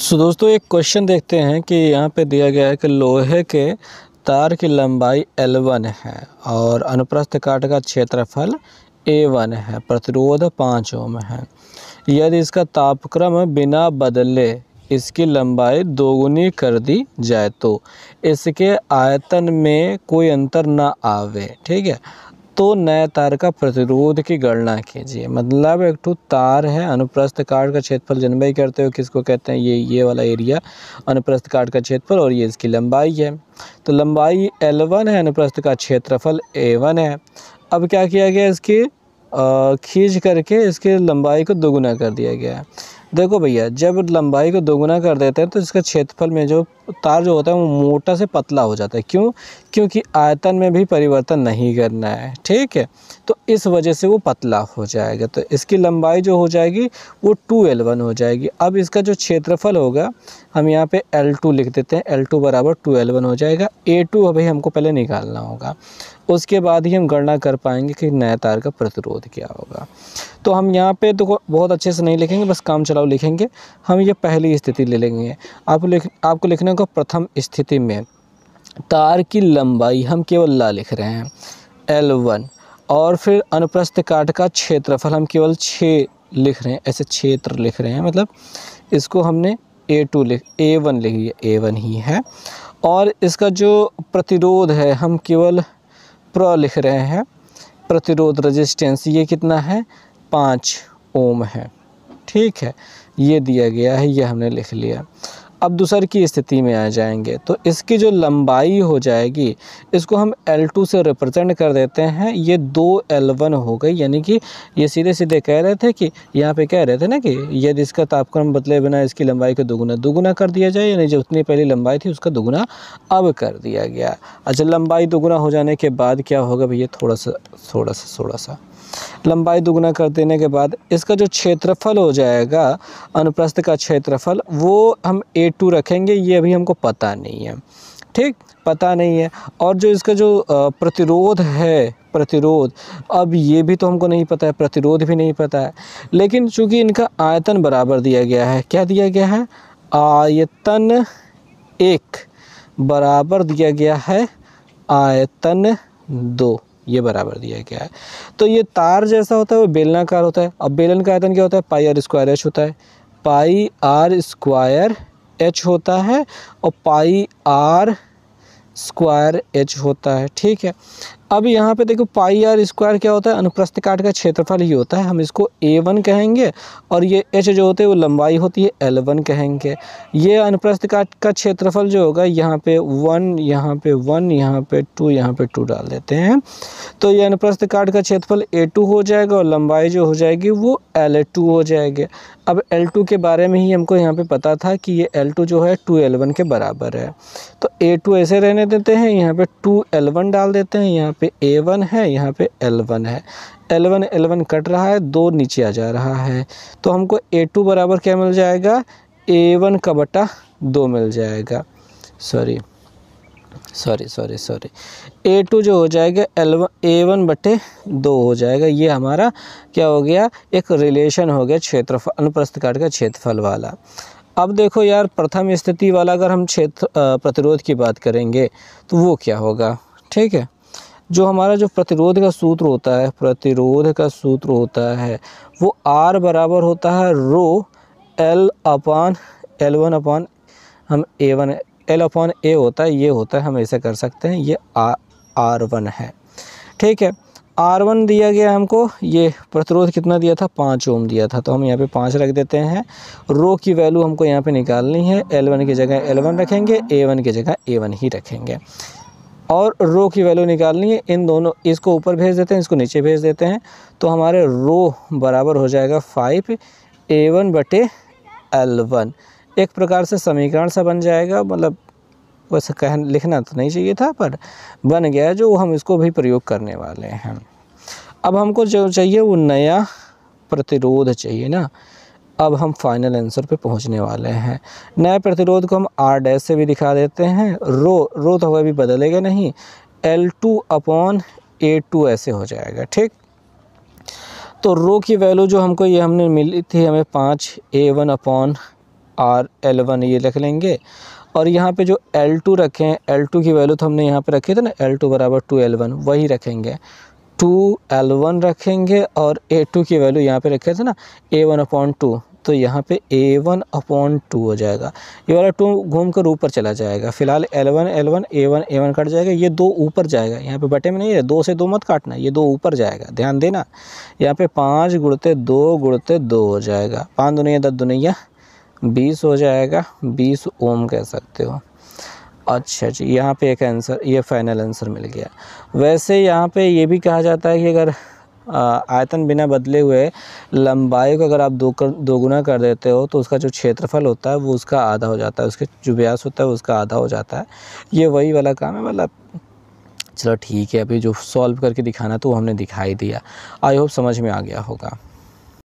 सो so, दोस्तों एक question देखते हैं कि यहाँ पे दिया गया है कि लोहे के तार की लंबाई L1 है और अनुप्रस्थ काट का क्षेत्रफल A1 है प्रतिरोध पाँच ओम है यदि इसका तापक्रम बिना बदले इसकी लंबाई दोगुनी कर दी जाए तो इसके आयतन में कोई अंतर ना आवे ठीक है तो नए तार का प्रतिरोध की गणना कीजिए मतलब एक तो तार है अनुप्रस्थ काट का क्षेत्रफल जनबाई करते हो किसको कहते हैं ये ये वाला एरिया अनुप्रस्थ काट का क्षेत्रफल और ये इसकी लंबाई है तो लंबाई L1 है अनुप्रस्थ का क्षेत्रफल ए वन है अब क्या किया गया इसकी खींच करके इसकी लंबाई को दोगुना कर दिया गया है देखो भैया जब लंबाई को दोगुना कर देते हैं तो इसका क्षेत्रफल में जो तार जो होता है वो मोटा से पतला हो जाता है क्यों क्योंकि आयतन में भी परिवर्तन नहीं करना है ठीक है तो इस वजह से वो पतला हो जाएगा तो इसकी लंबाई जो हो जाएगी वो टू एल वन हो जाएगी अब इसका जो क्षेत्रफल होगा हम यहाँ पे एल टू लिख देते हैं एल टू बराबर टू एल वन हो जाएगा ए टू अभी हमको पहले निकालना होगा उसके बाद ही हम गणना कर पाएंगे कि नया तार का प्रतिरोध क्या होगा तो हम यहाँ पे तो बहुत अच्छे से नहीं लिखेंगे बस काम चलाओ लिखेंगे हम ये पहली स्थिति ले लेंगे आप लिख आपको लिखने को प्रथम स्थिति में तार की लंबाई हम केवल ला लिख रहे हैं एल वन और फिर अनुप्रस्थ काट का क्षेत्रफल हम केवल छः लिख रहे हैं ऐसे क्षेत्र लिख रहे हैं मतलब इसको हमने ए टू लिख ए वन लिखिए ए वन ही है और इसका जो प्रतिरोध है हम केवल प्र लिख रहे हैं प्रतिरोध रेजिस्टेंस ये कितना है पाँच ओम है ठीक है ये दिया गया है ये हमने लिख लिया अब दूसर की स्थिति में आ जाएंगे तो इसकी जो लंबाई हो जाएगी इसको हम L2 से रिप्रेजेंट कर देते हैं ये दो L1 हो गई यानी कि ये सीधे सीधे कह रहे थे कि यहाँ पे कह रहे थे ना कि यदि इसका तापक्रम बदले बिना इसकी लंबाई को दोगुना दोगुना कर दिया जाए यानी जो उतनी पहली लंबाई थी उसका दोगुना अब कर दिया गया अच्छा लंबाई दोगुना हो जाने के बाद क्या होगा भैया थोड़ा सा थोड़ा सा थोड़ा सा लंबाई दुगना कर देने के बाद इसका जो क्षेत्रफल हो जाएगा अनुप्रस्थ का क्षेत्रफल वो हम ए टू रखेंगे ये अभी हमको पता नहीं है ठीक पता नहीं है और जो इसका जो प्रतिरोध है प्रतिरोध अब ये भी तो हमको नहीं पता है प्रतिरोध भी नहीं पता है लेकिन चूँकि इनका आयतन बराबर दिया गया है क्या दिया गया है आयतन एक बराबर दिया गया है आयतन दो ये बराबर दिया गया है तो ये तार जैसा होता है वो बेलनाकार होता है अब बेलन का आयतन क्या होता है पाई आर स्क्वायर एच होता है पाई आर स्क्वायर एच होता है और पाई आर स्क्वायर एच होता है ठीक है अब यहाँ पे देखो पाई आर स्क्वायर क्या होता है अनुप्रस्थ काट का क्षेत्रफल ही होता है हम इसको ए वन कहेंगे और ये एच जो होते हैं वो लंबाई होती है एल वन कहेंगे ये अनुप्रस्थ काट का क्षेत्रफल जो होगा यहाँ पे वन यहाँ पे वन यहाँ पे टू यहाँ पे टू डाल देते हैं तो ये अनुप्रस्थ काट का क्षेत्रफल ए टू हो जाएगा और लंबाई जो हो जाएगी वो एल टू हो जाएगी अब एल टू के बारे में ही हमको यहाँ पर पता था कि ये एल टू जो है टू एल वन के बराबर है तो ए टू ऐसे रहने देते हैं यहाँ पर टू एल वन डाल देते हैं यहाँ पे ए वन है यहाँ पे एल वन है L one L one cut रहा है दो नीचे आ जा रहा है तो हमको ए टू बराबर क्या मिल जाएगा ए वन का बटा दो मिल जाएगा sorry sorry sorry sorry A two जो हो जाएगा एल वन ए वन बटे दो हो जाएगा ये हमारा क्या हो गया एक रिलेशन हो गया क्षेत्रफल अनुप्रस्थ काट का क्षेत्रफल वाला अब देखो यार प्रथम स्थिति वाला अगर हम क्षेत्र प्रतिरोध की बात करेंगे तो वो क्या होगा ठीक है जो हमारा जो प्रतिरोध का सूत्र होता है प्रतिरोध का सूत्र होता है वो आर बराबर होता है rho L upon L one upon हम A one L upon A होता है ये होता है हम ऐसे कर सकते हैं ये आ, आर वन है ठीक है आर वन दिया गया हमको ये प्रतिरोध कितना दिया था पाँच ओम दिया था तो हम यहाँ पे पाँच रख देते हैं रो की वैल्यू हमको यहाँ पे निकालनी है एल वन की जगह एल वन रखेंगे ए वन की जगह ए वन ही रखेंगे और रो की वैल्यू निकालनी है इन दोनों इसको ऊपर भेज देते हैं इसको नीचे भेज देते हैं तो हमारे रो बराबर हो जाएगा फाइव ए वन बटे एल वन एक प्रकार से समीकरण सा बन जाएगा मतलब वैसे कह लिखना तो नहीं चाहिए था पर बन गया जो हम इसको भी प्रयोग करने वाले हैं अब हमको जो चाहिए वो नया प्रतिरोध चाहिए ना अब हम फाइनल आंसर पे पहुंचने वाले हैं नए प्रतिरोध को हम आर डैश से भी दिखा देते हैं रो रो तो वह भी बदलेगा नहीं L two upon A two ऐसे हो जाएगा ठीक तो रो की वैल्यू जो हमको ये हमने मिली थी हमें पाँच A one upon R L one ये रख लेंगे और यहाँ पे जो एल टू रखें एल टू की वैल्यू तो हमने यहाँ पे रखी थी ना एल टू बराबर टू एल वन वही रखेंगे टू एल वन रखेंगे और ए टू की वैल्यू यहाँ पे रखे थे ना ए वन अपॉन टू तो यहाँ पे ए वन अपॉन टू हो जाएगा ये वाला टू घूम कर ऊपर चला जाएगा फिलहाल L one L one A one A one cut जाएगा ये दो ऊपर जाएगा यहाँ पे बटे में नहीं है दो से दो मत काटना ये दो ऊपर जाएगा ध्यान देना यहाँ पे पाँच गुड़ते दो गुड़ते दो हो जाएगा पाँच दुनिया दस दुनिया बीस हो जाएगा बीस ओम कह सकते हो अच्छा जी यहाँ पे एक आंसर ये फाइनल आंसर मिल गया वैसे यहाँ पे ये भी कहा जाता है कि अगर आयतन बिना बदले हुए लंबाई को अगर आप दो कर दोगुना कर देते हो तो उसका जो क्षेत्रफल होता है वो उसका आधा हो जाता है उसके जो व्यास होता है उसका आधा हो जाता है ये वही वाला काम है मतलब चलो ठीक है अभी जो सॉल्व करके दिखाना तो वो हमने दिखाई दिया आई होप समझ में आ गया होगा